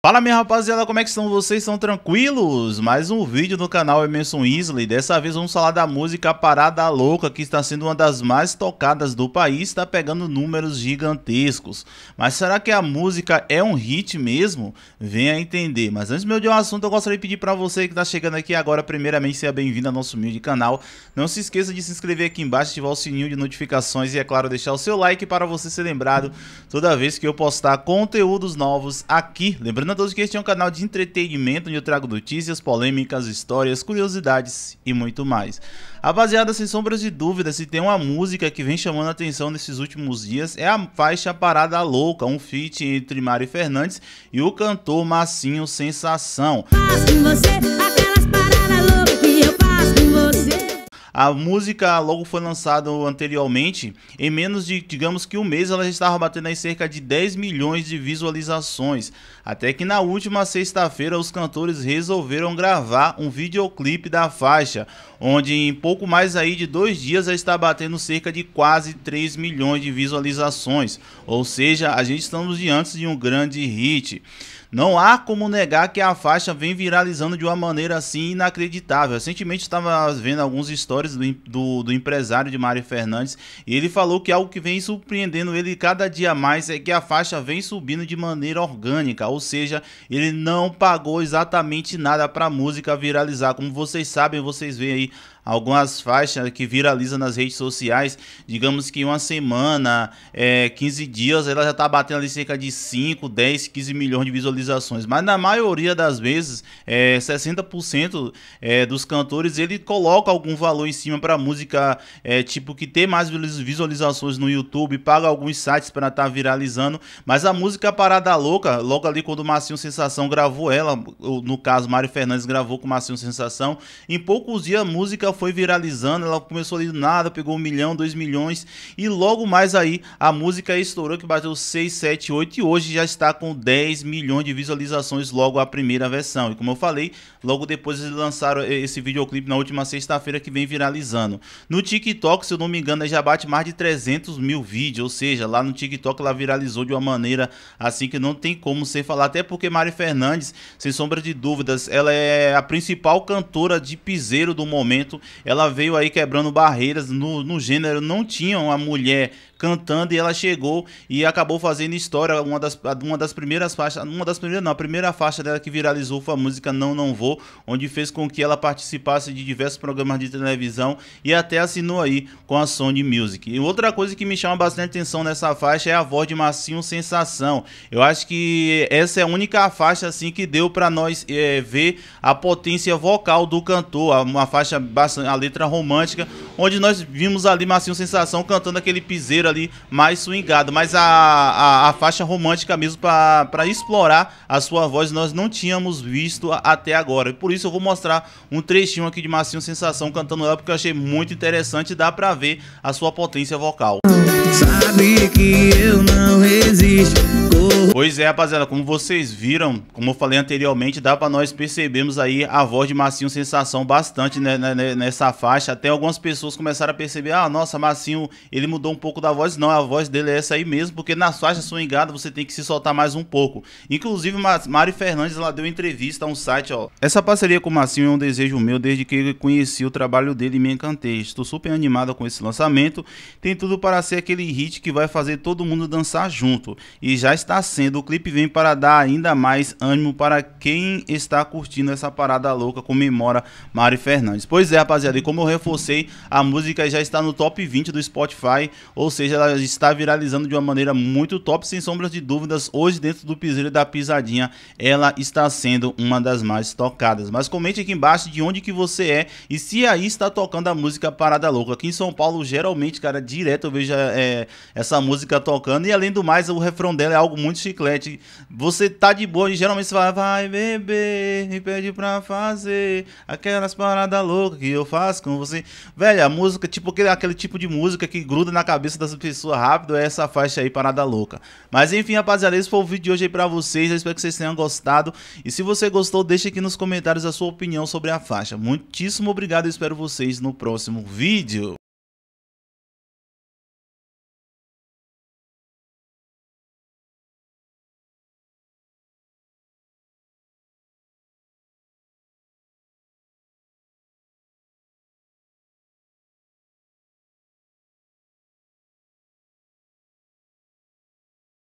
Fala minha rapaziada, como é que estão vocês? Estão tranquilos? Mais um vídeo no canal Emerson Isley, dessa vez vamos falar da música Parada Louca, que está sendo uma das mais tocadas do país, está pegando números gigantescos. Mas será que a música é um hit mesmo? Venha entender, mas antes de eu ir ao assunto, eu gostaria de pedir para você que está chegando aqui agora, primeiramente seja bem-vindo ao nosso humilde canal. Não se esqueça de se inscrever aqui embaixo, ativar o sininho de notificações e é claro, deixar o seu like para você ser lembrado toda vez que eu postar conteúdos novos aqui, lembrando na 12 Cast é um canal de entretenimento onde eu trago notícias, polêmicas, histórias, curiosidades e muito mais. Rapaziada, sem sombras de dúvida, se tem uma música que vem chamando a atenção nesses últimos dias, é a faixa Parada Louca, um feat entre Mário Fernandes e o cantor Massinho Sensação. Mas A música logo foi lançada anteriormente, em menos de, digamos que um mês, ela já estava batendo aí cerca de 10 milhões de visualizações. Até que na última sexta-feira, os cantores resolveram gravar um videoclipe da faixa, onde em pouco mais aí de dois dias já está batendo cerca de quase 3 milhões de visualizações. Ou seja, a gente estamos diante de um grande hit. Não há como negar que a faixa vem viralizando de uma maneira assim inacreditável. Recentemente estava vendo alguns stories do, do, do empresário de Mário Fernandes e ele falou que algo que vem surpreendendo ele cada dia mais é que a faixa vem subindo de maneira orgânica, ou seja, ele não pagou exatamente nada para a música viralizar. Como vocês sabem, vocês veem aí algumas faixas que viralizam nas redes sociais, digamos que uma semana, é, 15 dias, ela já está batendo ali cerca de 5, 10, 15 milhões de visualizações. Mas na maioria das vezes, é, 60% é, dos cantores ele coloca algum valor em cima para música, é, tipo que tem mais visualizações no YouTube, paga alguns sites para estar tá viralizando, mas a música Parada Louca, logo ali quando o Marcinho Sensação gravou ela, no caso Mário Fernandes gravou com o Marcinho Sensação, em poucos dias a música foi viralizando, ela começou ali do nada, pegou um milhão, dois milhões, e logo mais aí a música estourou, que bateu 6, 7, 8, e hoje já está com 10 milhões de visualizações logo a primeira versão. E como eu falei, logo depois eles lançaram esse videoclipe na última sexta-feira que vem viralizando. No TikTok, se eu não me engano, já bate mais de 300 mil vídeos, ou seja, lá no TikTok ela viralizou de uma maneira assim que não tem como sem falar, até porque Mari Fernandes, sem sombra de dúvidas, ela é a principal cantora de piseiro do momento ela veio aí quebrando barreiras no, no gênero. Não tinha uma mulher cantando e ela chegou e acabou fazendo história. Uma das, uma das primeiras faixas, uma das primeiras, não, a primeira faixa dela que viralizou foi a música Não Não Vou, onde fez com que ela participasse de diversos programas de televisão e até assinou aí com a Sony Music. E outra coisa que me chama bastante atenção nessa faixa é a voz de Massinho Sensação. Eu acho que essa é a única faixa assim que deu para nós é, ver a potência vocal do cantor, uma faixa bastante, a letra romântica onde nós vimos ali Marcinho Sensação cantando aquele piseiro ali mais swingado. Mas a, a, a faixa romântica mesmo para explorar a sua voz nós não tínhamos visto até agora. E por isso eu vou mostrar um trechinho aqui de Marcinho Sensação cantando ela, porque eu achei muito interessante e dá para ver a sua potência vocal. Sabe que eu não resisto Pois é, rapaziada, como vocês viram, como eu falei anteriormente, dá para nós percebermos aí a voz de Massinho Sensação bastante né, né, né, nessa faixa. Até algumas pessoas começaram a perceber, ah, nossa, Massinho, ele mudou um pouco da voz. Não, a voz dele é essa aí mesmo, porque nas faixas swingadas você tem que se soltar mais um pouco. Inclusive, Mari Fernandes, lá deu entrevista a um site, ó. Essa parceria com o Massinho é um desejo meu desde que conheci o trabalho dele e me encantei. Estou super animado com esse lançamento. Tem tudo para ser aquele hit que vai fazer todo mundo dançar junto. E já está sendo do clipe, vem para dar ainda mais ânimo para quem está curtindo essa parada louca, comemora Mari Fernandes. Pois é, rapaziada, e como eu reforcei, a música já está no top 20 do Spotify, ou seja, ela está viralizando de uma maneira muito top, sem sombras de dúvidas. Hoje, dentro do piseiro da pisadinha, ela está sendo uma das mais tocadas. Mas comente aqui embaixo de onde que você é e se aí está tocando a música Parada Louca. Aqui em São Paulo, geralmente, cara, direto eu vejo é, essa música tocando. E além do mais, o refrão dela é algo muito chiclete. Você tá de boa, e geralmente você fala, vai beber, me pede pra fazer aquelas paradas loucas que eu faço com você. Velho, a música, tipo aquele, aquele tipo de música que gruda na cabeça das pessoas rápido, é essa faixa aí, parada louca. Mas enfim, rapaziada, esse foi o vídeo de hoje aí pra vocês. Eu espero que vocês tenham gostado. E se você gostou, deixa aqui nos comentários a sua opinião sobre a faixa. Muitíssimo obrigado e espero vocês no próximo vídeo.